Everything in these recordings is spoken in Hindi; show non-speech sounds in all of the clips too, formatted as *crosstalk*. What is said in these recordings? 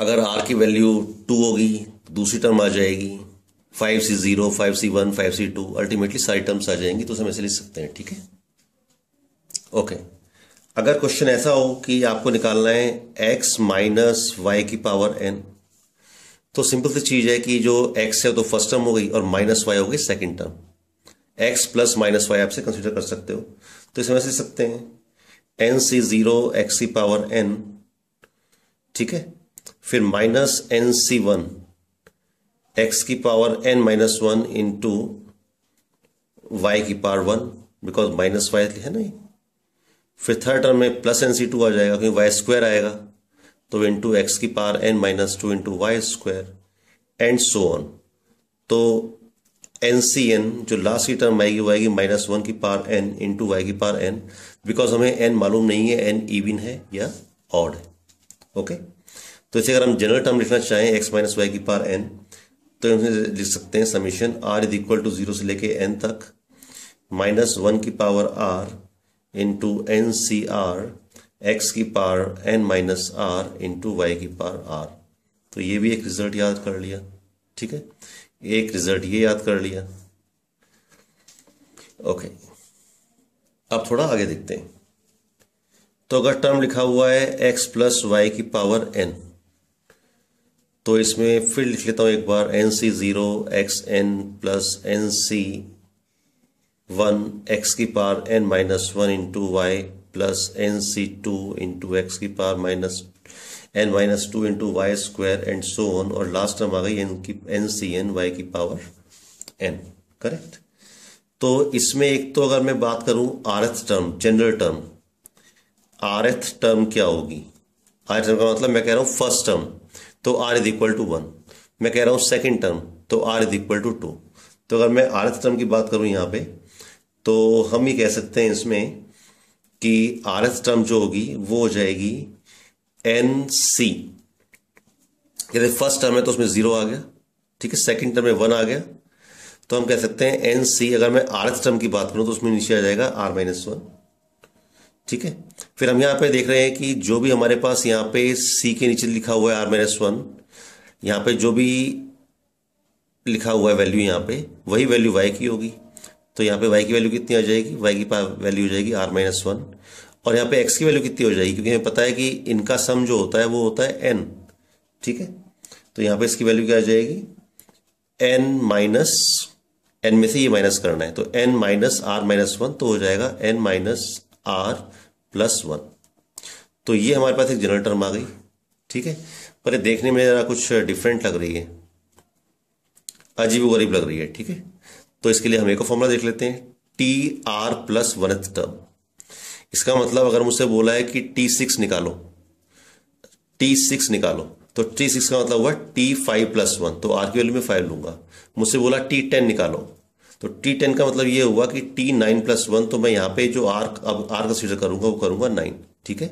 अगर आर की वैल्यू टू होगी दूसरी टर्म आ जाएगी five C zero five C one five C two ultimately सारी टर्म्स आ जाएंगी तो उसे ऐसे लिख सकते हैं ठीक है ओके अगर क्वेश्चन ऐसा हो कि आपको निकालना है एक्स माइनस वाई की पावर एन तो सिंपल सी चीज है कि जो एक्स है तो फर्स्ट टर्म हो गई और माइनस वाई हो गई second term X plus minus Y आपसे कंसिडर कर सकते हो तो इसमें से सकते हैं एन सी जीरो एक्स की पावर एन ठीक है फिर minus N C one X की power N minus one into Y की power one because minus Y है ना फिर थर्ड टर्म में प्लस एन सी टू आ जाएगा क्योंकि वाई स्क्वायर आएगा तो इंटू एक्स की power N minus two into Y square and so on तो एन सी एन जो लास्ट की टर्म आएगी वो आएगी माइनस वन की पावर एन इंटू वाई की पावर एन बिकॉज हमें एन मालूम नहीं है एन ईविन है या ऑड है ओके okay? तो इसे अगर हम जनरल टर्म लिखना चाहें एक्स माइनस वाई की पार एन तो लिख सकते हैं summation R is equal to zero से लेके एन तक माइनस वन की power R into N C R X की power N minus R into Y की पावर आर तो ये भी एक रिजल्ट याद कर लिया ठीक है एक रिजल्ट ये याद कर लिया ओके अब थोड़ा आगे देखते हैं तो अगर टर्म लिखा हुआ है एक्स प्लस वाई की पावर एन तो इसमें फिर लिख लेता हूं एक बार N C zero X N plus N C one X की power N minus one into Y plus N C two into X की power minus N minus two into Y square and so on और लास्ट टर्म आ गई एन की एन सी एन वाई की पावर एन करेक्ट तो इसमें एक तो अगर मैं बात करूं Rth term general term Rth term क्या होगी आरथ टर्म का मतलब मैं कह रहा हूं फर्स्ट टर्म तो R is equal to one मैं कह रहा हूं सेकेंड टर्म तो R is equal to two तो अगर मैं आर्थ टर्म की बात करूं यहां पे तो हम ये कह सकते हैं इसमें कि आर्थ टर्म जो होगी वो हो जाएगी एन सी यदि फर्स्ट टर्म है तो उसमें जीरो आ गया ठीक है सेकेंड टर्म में वन आ गया तो हम कह सकते हैं एन सी अगर मैं आर्थ टर्म की बात करूं तो उसमें नीचे आ जाएगा आर माइनस वन ठीक है फिर हम यहां पे देख रहे हैं कि जो भी हमारे पास यहां पे सी के नीचे लिखा हुआ है आर माइनस वन यहां पे जो भी लिखा हुआ है वैल्यू यहां पे वही वैल्यू वाई की होगी तो यहां पे वाई की वैल्यू कितनी आ जाएगी वाई की वैल्यू हो जाएगी आर माइनस वन और यहाँ पे एक्स की वैल्यू कितनी हो जाएगी क्योंकि हमें पता है कि इनका सम जो होता है वो होता है एन ठीक है तो यहां पर इसकी वैल्यू क्या आ जाएगी एन माइनस एन में से ये माइनस करना है तो N minus R minus one तो हो जाएगा N minus R plus one तो ये हमारे पास एक जनरल टर्म आ गई ठीक है पर ये देखने में ज़रा कुछ डिफरेंट लग रही है अजीब गरीब लग रही है ठीक है तो इसके लिए हम एक फॉर्मूला देख लेते हैं T R plus one term इसका मतलब अगर मुझसे बोला है कि टी सिक्स निकालो टी सिक्स निकालो तो टी सिक्स का मतलब हुआ टी फाइव प्लस वन तो आर की वैल्यू में फाइव लूंगा मुझसे बोला टी टेन निकालो तो टी टेन का मतलब ये हुआ कि टी नाइन प्लस वन तो मैं यहाँ पे जो आर अब आर सीजर करूंगा वो करूंगा नाइन ठीक है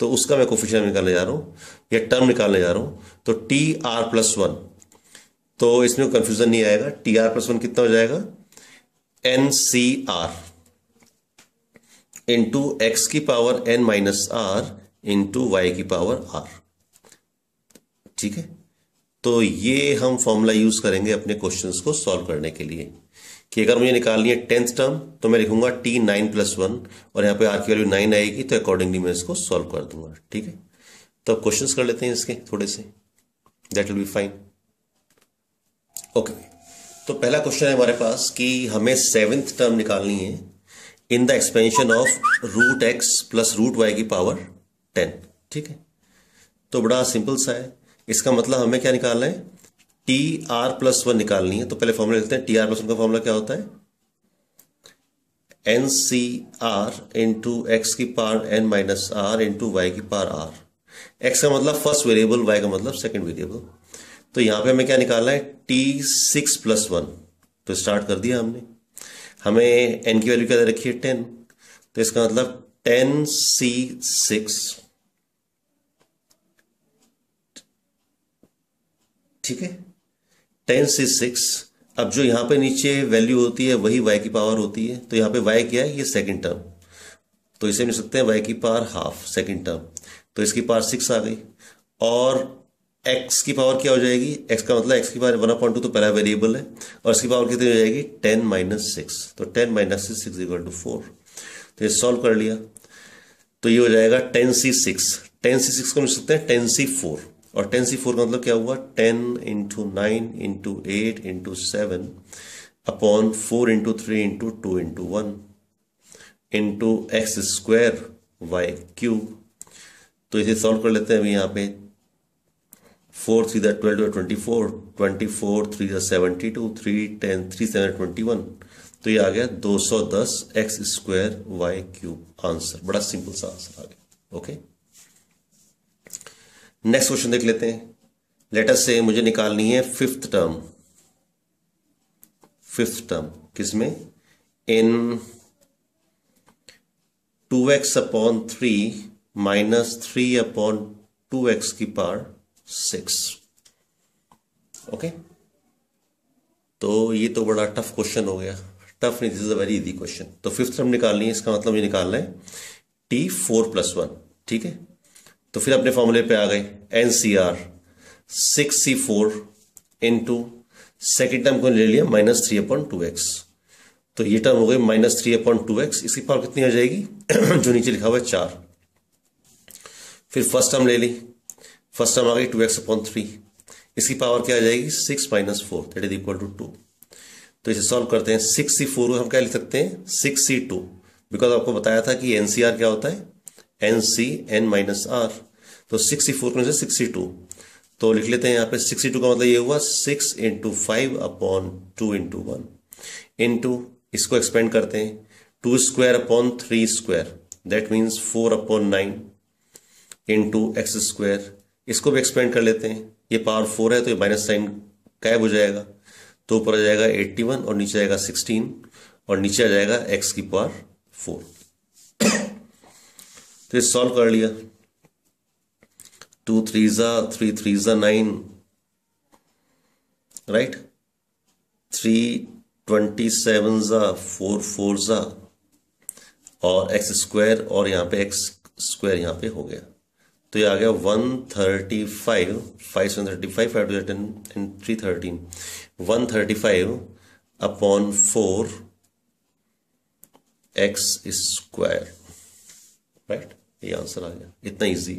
तो उसका मैं कोफिशियन निकालने जा रहा हूँ या टर्म निकालने जा रहा हूँ तो टी आर प्लस वन तो इसमें कंफ्यूजन नहीं आएगा टी आर प्लस वन कितना हो जाएगा N C R into X की power N minus R into Y की पावर आर ठीक है तो ये हम फॉर्मूला यूज करेंगे अपने क्वेश्चंस को सॉल्व करने के लिए कि अगर मुझे निकालनी है टेंथ टर्म तो मैं लिखूंगा टी नाइन प्लस वन और यहाँ पे आर की वैल्यू नाइन आएगी तो अकॉर्डिंगली मैं इसको सॉल्व कर दूंगा ठीक है तो अब क्वेश्चंस कर लेते हैं इसके थोड़े से that will be fine okay तो पहला क्वेश्चन है हमारे पास कि हमें सेवेंथ टर्म निकालनी है in the expansion of root X plus root Y की पावर टेन ठीक है तो बड़ा सिंपल सा है इसका मतलब हमें क्या निकालना है टी आर प्लस वन निकालनी है तो पहले फॉर्मूला लिखते हैं टी आर प्लस वन का फॉर्मूला क्या होता है N C R into X की power N minus R into Y की पार आर एक्स का मतलब फर्स्ट वेरिएबल वाई का मतलब सेकंड वेरिएबल तो यहां पे हमें क्या निकालना है टी सिक्स प्लस वन तो स्टार्ट कर दिया हमने हमें एन की वैल्यू क्या दे रखी है टेन तो इसका मतलब टेन सी सिक्स ठीक है टेन से सिक्स अब जो यहां पे नीचे वैल्यू होती है वही वाई की पावर होती है तो यहां पे वाई क्या है ये सेकंड टर्म तो इसे हम लिख सकते हैं वाई की पावर हाफ सेकंड टर्म तो इसकी पावर सिक्स आ गई और एक्स की पावर क्या हो जाएगी एक्स का मतलब एक्स की पावर वन पॉइंट टू तो पहला वेरिएबल है और इसकी पावर कितनी हो जाएगी टेन माइनस सिक्स तो ten minus six six equal to four तो ये सॉल्व कर लिया तो ये हो जाएगा ten C six ten C six को लिख सकते हैं टेन सी फोर और टेन सी फोर का मतलब क्या हुआ ten into nine into eight into seven upon four into three into two into one into X square Y cube तो इसे सॉल्व कर लेते हैं अभी यहां पे फोर थ्री दर twelve twenty four twenty four three दर seventy two three ten three seven twenty one तो ये आ गया दो सौ दस X square Y cube answer बड़ा सिंपल सा आंसर आ गया ओके नेक्स्ट क्वेश्चन देख लेते हैं लेटर से मुझे निकालनी है फिफ्थ टर्म फिफ्थ टर्म किसमें in two X upon three minus three upon two X की पार सिक्स ओके तो ये तो बड़ा टफ क्वेश्चन हो गया टफ नहीं this is a very easy question तो फिफ्थ टर्म निकालनी है इसका मतलब ये निकालना है टी फोर प्लस वन ठीक है तो फिर अपने फॉर्मूले पे आ गए N C R six C four in two second term को ले लिया minus three upon two X तो ये टर्म हो गई minus three upon two X इसकी पावर कितनी हो जाएगी *clears throat* जो नीचे लिखा हुआ है चार फिर फर्स्ट टर्म ले ली फर्स्ट टर्म आ गई टू एक्स अपॉन थ्री इसकी पावर क्या आ जाएगी six minus four that is equal to two तो इसे सॉल्व करते हैं सिक्स सी फोर हम क्या लिख सकते हैं सिक्स सी टू बिकॉज आपको बताया था कि एनसीआर क्या होता है N C N minus R तो सिक्सटी फोर से सिक्सटी टू तो लिख लेते हैं यहां पे सिक्सटी टू का मतलब ये हुआ six into five upon two into one into इसको एक्सपेंड करते हैं two square upon three square that means four upon nine into X square इसको भी एक्सपेंड कर लेते हैं ये पावर फोर है तो ये माइनस साइन कैब हो जाएगा तो ऊपर आ जाएगा एट्टी वन और नीचे आएगा सिक्सटीन और नीचे आ जाएगा एक्स की पावर फोर फिर सॉल्व कर लिया टू थ्री ज़ा थ्री थ्री ज़ा nine right three twenty seven ज़ा फोर फोर ज़ा और एक्स स्क्वायर और यहां पे एक्स स्क्वायर यहां पे हो गया तो ये आ गया one thirty five five seven thirty five five ten and three thirteen one thirty five upon four X square right ये आंसर आ गया इतना इजी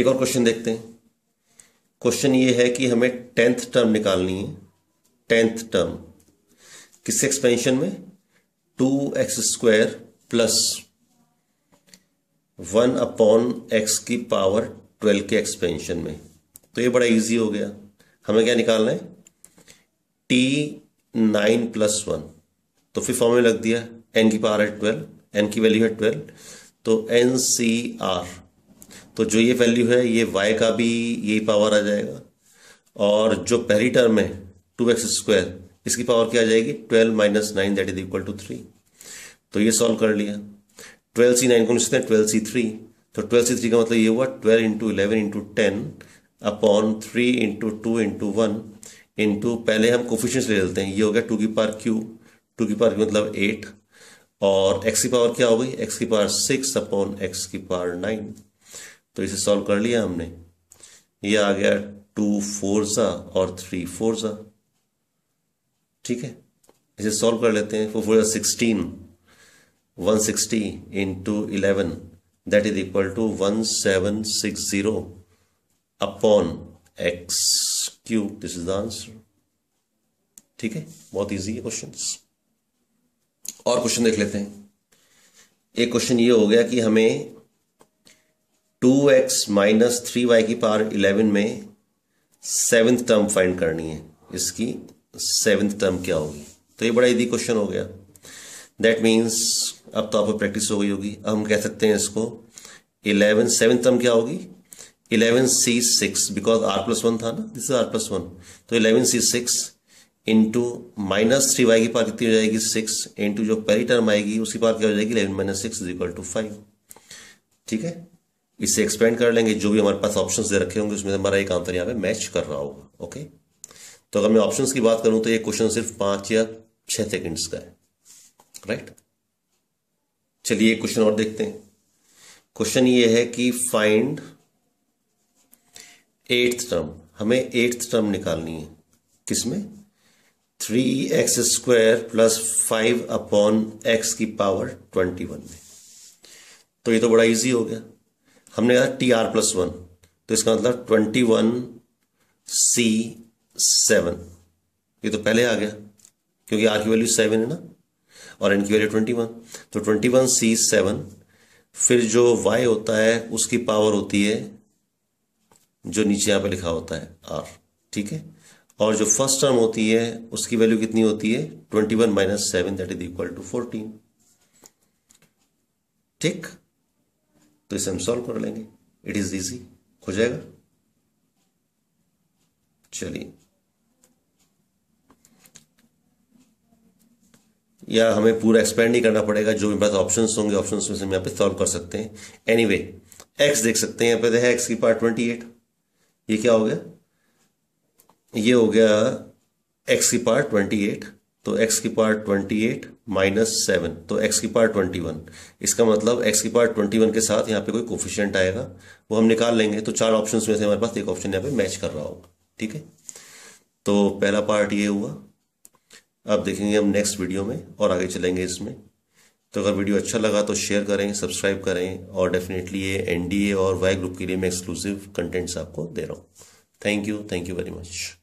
एक और क्वेश्चन देखते हैं क्वेश्चन ये है कि हमें टेंथ टर्म निकालनी है टेंथ टर्म किस एक्सपेंशन में two x square plus one upon x की पावर ट्वेल्व के एक्सपेंशन में तो ये बड़ा इजी हो गया हमें क्या निकालना है टी नाइन प्लस वन तो फिर फॉर्म में लग दिया एन की पावर है ट्वेल्व एन की वैल्यू है ट्वेल्व तो एन सी आर तो जो ये वैल्यू है ये वाई का भी यही पावर आ जाएगा और जो पहली टर्म है टू एक्स स्क्वायर इसकी पावर क्या आ जाएगी twelve minus nine that is equal to three तो ये सॉल्व कर लिया ट्वेल्व सी नाइन को मिलते हैं ट्वेल्व सी थ्री तो ट्वेल्व सी थ्री का मतलब ये हुआ twelve into eleven into ten upon three into two into one into पहले हम कोफिशेंट्स ले लेते हैं ये हो गया टू की पार क्यू टू की पार क्यू मतलब एट और एक्स की पावर क्या हो गई एक्स की पावर सिक्स अपॉन एक्स की पावर नाइन तो इसे सॉल्व कर लिया हमने ये आ गया टू फोर सा और थ्री सा ठीक है इसे सॉल्व कर लेते हैं four four sixteen one sixty in two eleven that is equal to one seven six zero upon x cube this is the answer ठीक है बहुत इजी है क्वेश्चंस और क्वेश्चन देख लेते हैं एक क्वेश्चन ये हो गया कि हमें two x minus three y की पावर इलेवन में सेवेंथ टर्म फाइंड करनी है इसकी सेवेंथ टर्म क्या होगी तो ये बड़ा इजी क्वेश्चन हो गया दैट मीन्स अब तो आपको प्रैक्टिस हो गई होगी अब हम कह सकते हैं इसको इलेवन सेवन टर्म क्या होगी eleven C six because r plus one था ना दिस आर प्लस वन तो eleven C six into minus three y की पावर कितनी हो जाएगी सिक्स इंटू जो पहली टर्म आएगी उसकी पावर क्या हो जाएगी eleven minus six is equal to five ठीक है इसे एक्सपेंड कर लेंगे जो भी हमारे पास ऑप्शन दे रखे होंगे उसमें हमारा एक आंसर यहाँ पे मैच कर रहा होगा ओके तो अगर मैं ऑप्शन की बात करूं तो ये क्वेश्चन सिर्फ पांच या छह सेकेंड्स का है राइट चलिए एक क्वेश्चन और देखते हैं क्वेश्चन ये है कि फाइंड एट्थ टर्म हमें एट्थ टर्म निकालनी है किसमें three x square plus five upon x की पावर ट्वेंटी वन में तो ये तो बड़ा इजी हो गया हमने कहा टी आर प्लस वन तो इसका मतलब ट्वेंटी वन सी सेवन ये तो पहले आ गया क्योंकि आर की वैल्यू सेवन है ना और एन की वैल्यू ट्वेंटी वन तो ट्वेंटी वन सी सेवन फिर जो वाई होता है उसकी पावर होती है जो नीचे यहां पे लिखा होता है आर ठीक है और जो फर्स्ट टर्म होती है उसकी वैल्यू कितनी होती है twenty one minus seven that is equal to fourteen ठीक तो इसे हम सॉल्व कर लेंगे इट इज इजी हो जाएगा चलिए या हमें पूरा एक्सपेंड नहीं करना पड़ेगा जो भी पास ऑप्शन होंगे ऑप्शन में से हम यहां पे सॉल्व कर सकते हैं एनी anyway, एक्स देख सकते हैं यहां पे तो है एक्स की पार्ट ट्वेंटी एट ये क्या हो गया ये हो गया एक्स की पार ट्वेंटी एट तो एक्स की पार ट्वेंटी एट माइनस सेवन तो एक्स की पार ट्वेंटी वन इसका मतलब एक्स की पार ट्वेंटी वन के साथ यहाँ पे कोई कोफिशियंट आएगा वो हम निकाल लेंगे तो चार ऑप्शन में से हमारे पास एक ऑप्शन यहाँ पे मैच कर रहा होगा ठीक है तो पहला पार्ट ये हुआ अब देखेंगे हम नेक्स्ट वीडियो में और आगे चलेंगे इसमें तो अगर वीडियो अच्छा लगा तो शेयर करें सब्सक्राइब करें और डेफिनेटली ये एनडीए और वाई ग्रुप के लिए मैं एक्सक्लूसिव कंटेंट्स आपको दे रहा हूँ thank you thank you very much